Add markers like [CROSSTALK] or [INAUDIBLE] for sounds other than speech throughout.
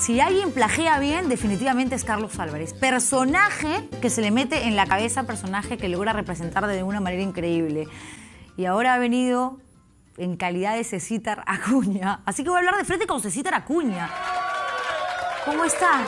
Si alguien plagia bien, definitivamente es Carlos Álvarez. Personaje que se le mete en la cabeza, personaje que logra representar de una manera increíble. Y ahora ha venido en calidad de Cecitar Acuña. Así que voy a hablar de frente con Cecitar Acuña. ¿Cómo está?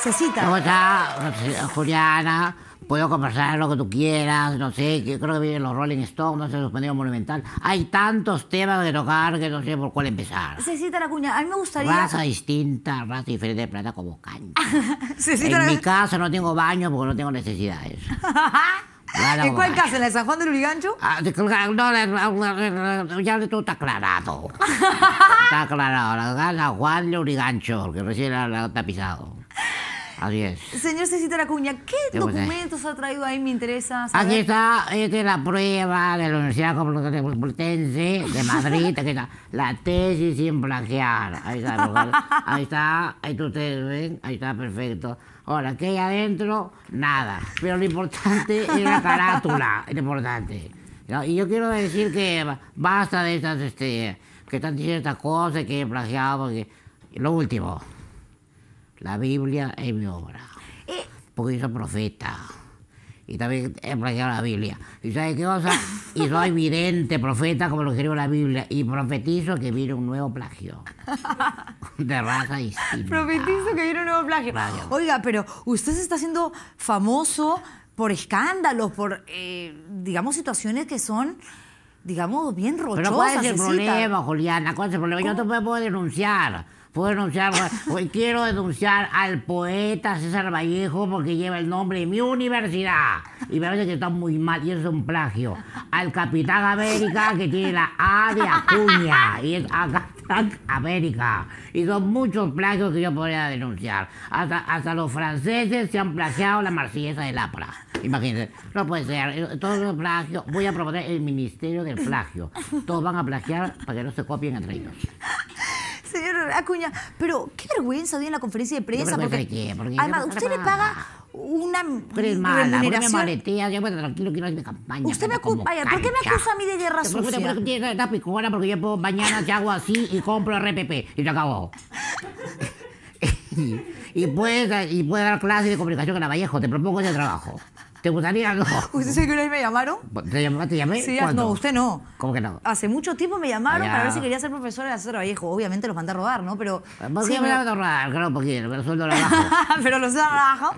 Cecita. ¿Cómo está? Juliana puedo conversar lo que tú quieras, no sé, creo que vienen los Rolling Stones, no sé, suspendido Monumental. Hay tantos temas de tocar que no sé por cuál empezar. Cecita cuña, a mí me gustaría... Raza distinta, raza diferente de plata como caña. [LAUGHS] en mi casa no tengo baño porque no tengo necesidades. [LAUGHS] ¿En cuál casa? ¿En el San Juan del Urigancho? Ah, ah no, ya todo está aclarado. está aclarado. La San Juan del Urigancho, [LAUGHS] que recién la, la tapizado. Así Señor Cecita Acuña, ¿qué documentos ha traído ahí? Me interesa Aquí está, esta la prueba de la Universidad Complutense de Madrid, aquí está, la tesis sin plagiar. Ahí está, ahí está, ahí tú ustedes ven, ahí está, perfecto. Ahora, ¿qué hay adentro? Nada. Pero lo importante es la carátula, lo importante. Y yo quiero decir que basta de estas, este, que están diciendo estas cosas, que he plagiado, porque Lo último. La Biblia es mi obra. Eh. Porque soy profeta. Y también he plagiado la Biblia. ¿Y sabes qué cosa? Y soy vidente, profeta, como lo escribió la Biblia. Y profetizo que viene un nuevo plagio. [LAUGHS] De raza distinta. Profetizo que viene un nuevo plagio. Oiga, pero usted se está haciendo famoso por escándalos, por, eh, digamos, situaciones que son digamos, bien rochosas. Pero ¿cuál es el problema, Juliana? ¿Cuál es el problema? yo Yo te puedo denunciar. Puedo denunciar, hoy quiero denunciar al poeta César Vallejo porque lleva el nombre de mi universidad. Y me parece que está muy mal y eso es un plagio. Al Capitán América que tiene la A de Acuña y es Capitán América. Y son muchos plagios que yo podría denunciar. Hasta, hasta los franceses se han plagiado la marsellesa de Lapra. Imagínense, no puede ser. Todos los plagios, voy a proponer el Ministerio del Plagio. Todos van a plagiar para que no se copien entre ellos. Señor Acuña, pero qué vergüenza hoy en la conferencia de prensa. No porque, qué, porque además, usted le paga una Usted es mala, remuneración. Me maletea, yo tranquilo quiero hacer mi campaña. Usted me acusa, ¿por qué me acusa a mí de guerra porque sucia? Porque porque yo puedo, mañana te hago así y compro RPP y se acabó. [LAUGHS] [LAUGHS] y, puede y puede dar clases de comunicación con la Vallejo, te propongo ese trabajo. ¿Te gustaría? No. [LAUGHS] ¿Usted sabe que una vez me llamaron? ¿Te, llamé? ¿Te llamé? Sí, no, usted no. ¿Cómo que no? Hace mucho tiempo me llamaron ah, para ver si quería ser profesora de acero viejo. Obviamente los mandé a robar, ¿no? Pero. ¿Por qué me me van a robar? Claro, porque el sueldo la bajo. [LAUGHS] pero los sueldo era bajo.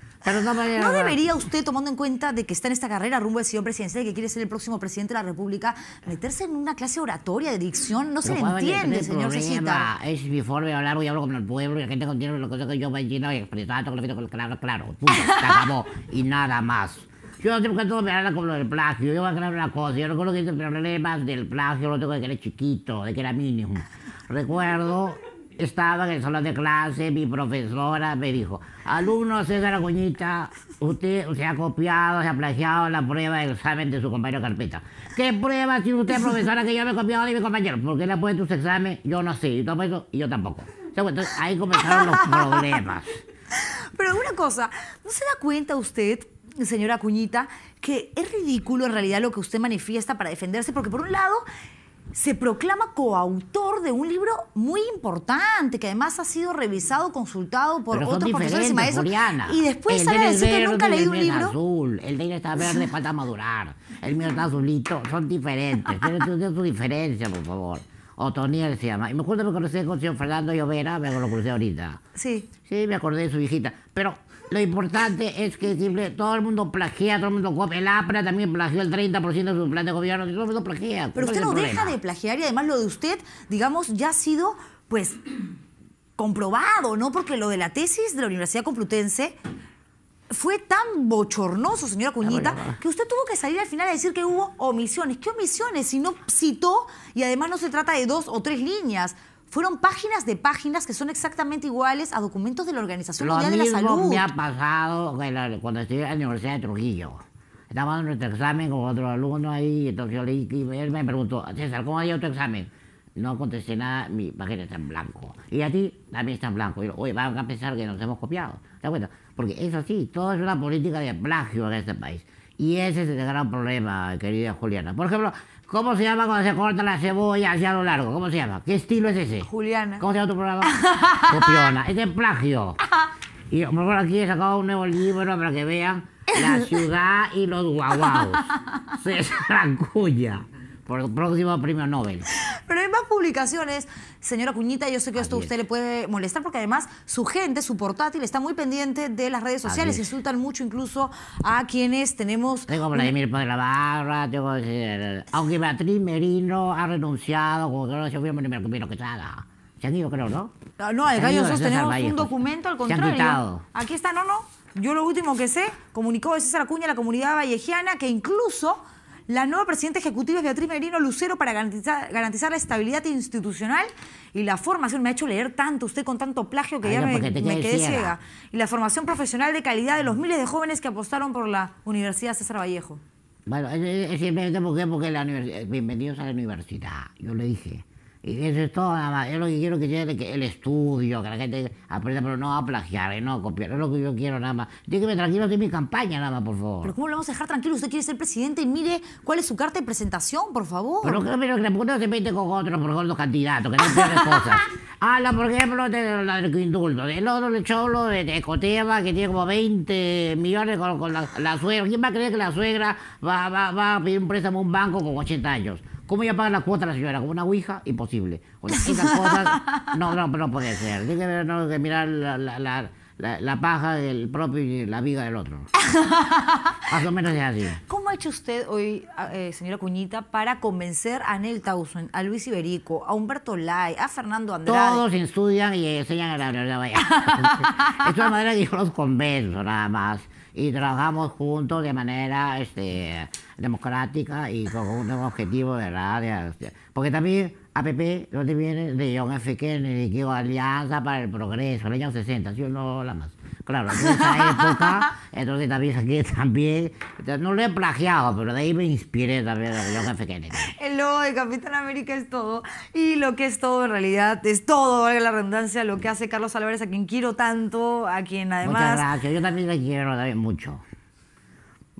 [LAUGHS] no, debería usted, tomando en cuenta de que está en esta carrera rumbo al señor presidencial y que quiere ser el próximo presidente de la República, meterse en una clase oratoria de dicción? No se le entiende, señor presidente. Es mi forma de hablar, voy a con el pueblo y la gente contiene lo que yo me y expresando con lo que claro, claro, punto, se acabó y nada más. Yo no tengo que todo me como lo del plagio, yo voy a aclarar una cosa, yo recuerdo que el problema del plagio lo tengo de que era chiquito, de que era mínimo. Recuerdo estaba en el salón de clase, mi profesora me dijo, alumno César Acuñita, usted se ha copiado, se ha plagiado la prueba del examen de su compañero Carpeta. ¿Qué prueba tiene usted, profesora, que yo me he copiado de mi compañero? ¿Por qué le ha puesto su examen? Yo no sé, y todo eso, y yo tampoco. Entonces ahí comenzaron los problemas. Pero una cosa, ¿no se da cuenta usted, señora cuñita que es ridículo en realidad lo que usted manifiesta para defenderse? Porque por un lado se proclama coautor de un libro muy importante que además ha sido revisado, consultado por otros profesores y maestros. Y después sale a decir que nunca ha un libro. Azul, el de está verde [LAUGHS] falta madurar, el mío está azulito, son diferentes. Tiene su diferencia, por favor. Otoniel se llama. Y me acuerdo que me conocí con el señor Fernando Llovera, me lo conocí ahorita. Sí. Sí, me acordé de su hijita. Pero lo importante es que todo el mundo plagia, todo el mundo copia. El APRA también plagió el 30% de su plan de gobierno, todo el mundo plagia. Pero usted no deja de plagiar y además lo de usted, digamos, ya ha sido, pues, comprobado, ¿no? Porque lo de la tesis de la Universidad Complutense fue tan bochornoso, señora Cuñita, que usted tuvo que salir al final a decir que hubo omisiones. ¿Qué omisiones? Si no citó y además no se trata de dos o tres líneas fueron páginas de páginas que son exactamente iguales a documentos de la Organización Mundial de la Salud. me ha pasado cuando estuve en la Universidad de Trujillo. Estábamos dando nuestro examen con otro alumno ahí, entonces yo le, y él me preguntó, César, ¿cómo ha ido tu examen? No contesté nada, mi página está en blanco. Y a ti también está en blanco. Y oye, van a pensar que nos hemos copiado. ¿Te das cuenta? porque es así, todo es una política de plagio en este país. Y ese es el gran problema, querida Juliana. Por ejemplo, ¿cómo se llama cuando se corta la cebolla hacia lo largo? ¿Cómo se llama? ¿Qué estilo es ese? Juliana. ¿Cómo se llama tu programa? [LAUGHS] Copiona. Es de plagio. Y por favor, aquí he sacado un nuevo libro para que vean La ciudad y los guaguaos. César [LAUGHS] Acuña por el próximo premio Nobel. Pero hay más publicaciones. Señora Cuñita, yo sé que esto a usted le puede molestar porque además su gente, su portátil, está muy pendiente de las redes sociales. Insultan mucho incluso a quienes tenemos... Tengo a Vladimir Padre la Barra, tengo... Eh, aunque Beatriz Merino ha renunciado, como que no se me que haga. Se han ido, creo, ¿no? Ah, no, el gallo tenemos un documento al contrario. Aquí está, no, no. Yo lo último que sé, comunicó César Acuña a la comunidad vallejiana que incluso la nueva presidenta ejecutiva es Beatriz Merino Lucero para garantizar, garantizar la estabilidad institucional y la formación. Me ha hecho leer tanto usted con tanto plagio que ya me, quedé ciega. Y la formación profesional de calidad de los miles de jóvenes que apostaron por la Universidad César Vallejo. Bueno, es, simplemente porque, porque la bienvenidos a la universidad. Yo le dije, y eso es todo, nada más. Yo lo que quiero que sea el estudio, que la gente aprenda, pero no a plagiar, eh, no a copiar. Es lo que yo quiero, nada más. dígame tranquilo de mi campaña, nada más, por favor. Pero ¿cómo lo vamos a dejar tranquilo? Usted quiere ser presidente y mire cuál es su carta de presentación, por favor. Pero, pero que se mete con otros, por los candidatos, que no cosas. [LAUGHS] Habla, por ejemplo, de la del indulto. del otro Lecholo, cholo de, de Coteva, que tiene como 20 millones con, la, suegra. ¿Quién va a creer que la suegra va, va, va a pedir un préstamo a un banco con 80 años? ¿Cómo ya paga la cuota la señora? como una ouija? Imposible. Con las cosas, no, no, no puede ser. Tiene que, no, mirar la, la, la paja del propio y la viga del otro. [LAUGHS] Más o menos es así. ¿Cómo ha hecho usted hoy, eh, señora Cuñita, para convencer a Nel Tausen, a Luis Iberico, a Humberto Lai, a Fernando Andrade? Todos estudian y enseñan a la [LAUGHS] Es una manera que yo los convenzo nada más y trabajamos juntos de manera este, democrática y con un objetivo, de área. Porque también APP no viene de John F. Kennedy, que Alianza para el Progreso, en el año 60, ¿sí no, la más? Claro, en esa época, [LAUGHS] entonces también aquí también, no lo he plagiado, pero de ahí me inspiré también de John F. El logo de Capitán América es todo, y lo que es todo en realidad es todo, valga la redundancia, lo que hace Carlos Álvarez, a quien quiero tanto, a quien además... Muchas gracias, yo también le quiero mucho.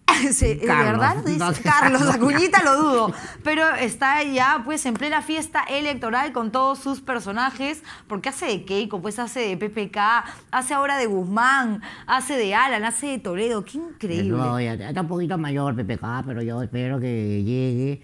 [LAUGHS] Sí, ¿De verdad? Dice Carlos, [LAUGHS] lo dudo. Pero está ya pues en plena fiesta electoral con todos sus personajes, porque hace de Keiko, pues hace de PPK, hace ahora de Guzmán, hace de Alan, hace de Toledo, qué eh, increíble. está un poquito mayor PPK, pero yo espero que llegue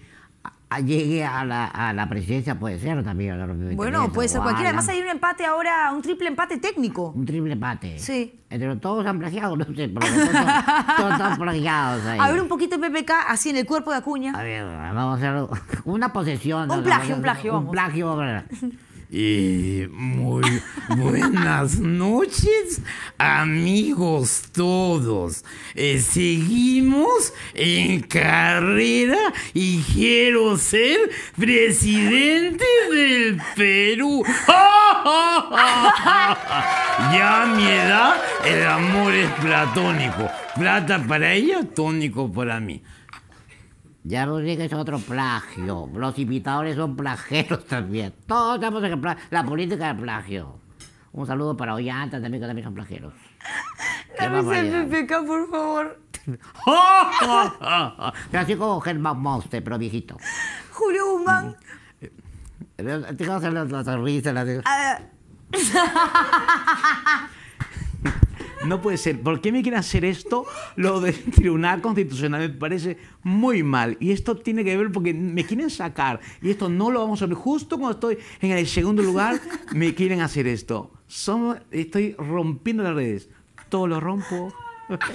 llegue a la, a presidencia, puede ser también. bueno, puede ser cualquiera. Además hay un empate ahora, un triple empate técnico. Un triple empate. Sí. Pero todos han plagiado, no sé, todos, han plagiados A ver un poquito de PPK, así en el cuerpo de Acuña. A ver, vamos a hacer [LAUGHS] una posesión. Un plagio, un plagio. Un plagio. [LAUGHS] Y eh, muy [LAUGHS] buenas noches, amigos todos. Eh, seguimos en carrera y quiero ser presidente del Perú. [LAUGHS] ya a mi edad, el amor es platónico. Plata para ella, tónico para mí. Ya lo dije, que es otro plagio. Los imitadores son plageros [LAUGHS] también. Todos estamos en La política de plagio. Un saludo para Ollanta también, que también son plagios. [LAUGHS] Dame el por favor. [LAUGHS] Así como Germán Monster, pero viejito. Julio Guzmán. Mm. Eh, Te hacer la sonrisa. La... No puede ser. ¿Por qué me quieren hacer esto? Lo del [LAUGHS] Tribunal Constitucional me parece muy mal. Y esto tiene que ver porque me quieren sacar. Y esto no lo vamos a ver. Justo cuando estoy en el segundo lugar, me quieren hacer esto. estoy rompiendo las redes. Todo lo rompo.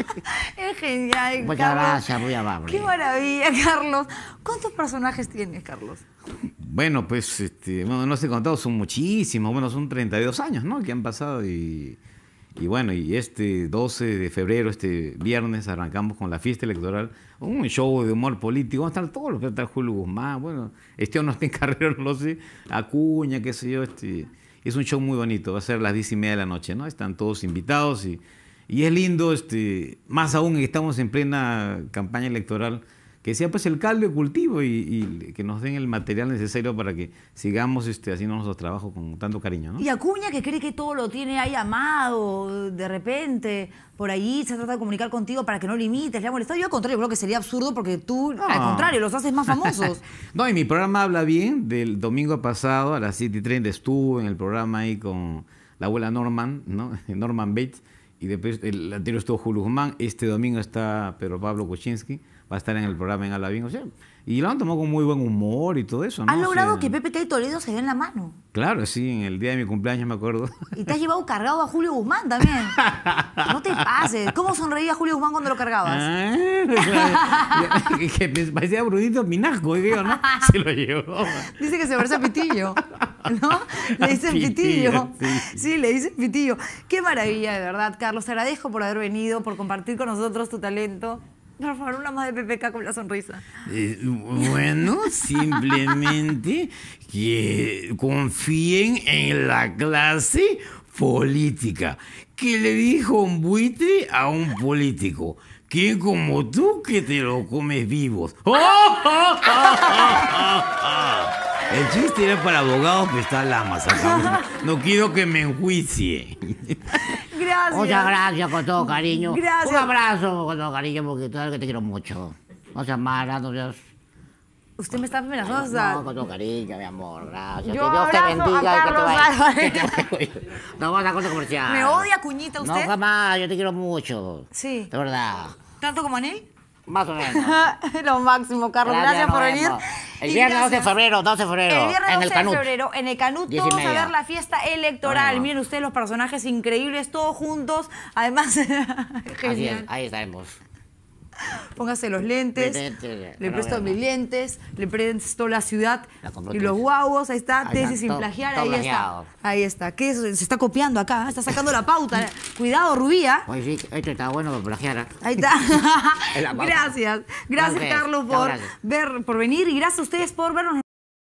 [LAUGHS] es genial. Muchas Carlos. gracias, Qué maravilla, Carlos. ¿Cuántos personajes tienes, Carlos? Bueno, pues, este, bueno, no sé contado, son muchísimos. Bueno, son 32 años, ¿no? Que han pasado y y bueno, y este 12 de febrero, este viernes, arrancamos con la fiesta electoral. Un show de humor político. Van a estar todos los que están Julio Guzmán. Bueno, este o no está en [LAUGHS] carrera, no lo sé. Acuña, qué sé yo. Este. Es un show muy bonito. Va a ser las 10 y media de la noche, ¿no? Están todos invitados y, y es lindo, este, más aún que estamos en plena campaña electoral que sea pues el caldo de cultivo y, que nos den el material necesario para que sigamos este, haciendo nuestros trabajos con tanto cariño. ¿no? Y Acuña, que cree que todo lo tiene ahí amado, de repente, por ahí se trata de comunicar contigo para que no limites, le ha molestado. Yo al contrario, creo que sería absurdo porque tú, al ah. contrario, los haces más famosos. [LAUGHS] no, y mi programa habla bien. Del domingo pasado a las 7 y 30 estuve en el programa ahí con la abuela Norman, ¿no? [LAUGHS] Norman Bates y después, el anterior estuvo Julio Guzmán, este domingo está Pedro Pablo Kuczynski, va a estar en el programa en Alavín. O sea, y lo han tomado con muy buen humor y todo eso. ¿no? Han logrado que Pepe y Toledo se en la mano. Claro, sí, en el día de mi cumpleaños me acuerdo. Y te has llevado cargado a Julio Guzmán también. no te pases. ¿Cómo sonreía Julio Guzmán cuando lo cargabas? Ah, [LAUGHS] parecía Brunito Minasco, Se lo llevó. Dice que se parece a Pitillo. [LAUGHS] ¿no? Le dicen pitillo. Sí. le dicen pitillo. Qué maravilla, de verdad, Carlos. Te agradezco por haber venido, por compartir con nosotros tu talento. Por favor, una más de PPK con la sonrisa. Eh, bueno, [LAUGHS] simplemente que confíen en la clase política. que le dijo un buitre a un político? que como tú que te lo comes vivos? ¡Oh, [LAUGHS] El chiste era para abogados, que está la masa. [LAUGHS] No quiero que me enjuicie. Gracias. Muchas gracias, con todo cariño. Gracias. Un abrazo, con todo cariño, porque todo que te quiero mucho. No seas mala, no seas... Usted me está amenazando. No, no, con todo cariño, mi amor, gracias. que Dios te bendiga y que te vaya. no vamos a cosa comercial. ¿Me odia, cuñita, usted? No, jamás, yo te quiero mucho. Sí. De verdad. ¿Tanto como a él? Más o menos. [LAUGHS] Lo máximo, Carlos. Gracias, por venir. El viernes 12 de febrero, 12 de febrero. El viernes en el canut. de febrero, en el Canut, todos a ver la fiesta electoral. Miren ustedes los personajes increíbles, todos juntos. Además, [LAUGHS] ahí estamos [LAUGHS] Póngase los lentes. Le presto mis lentes, le presto la ciudad y los guagos. Ahí está, tesis sin plagiar. Ahí está. Ahí está. Se está copiando acá, está sacando la pauta. [LAUGHS] Cuidado, Rubía. Ay, sí, te está bueno para plagiar. ¿eh? Ahí está. [LAUGHS] gracias. Gracias, Carlos, por, ver, por venir y gracias a ustedes por vernos.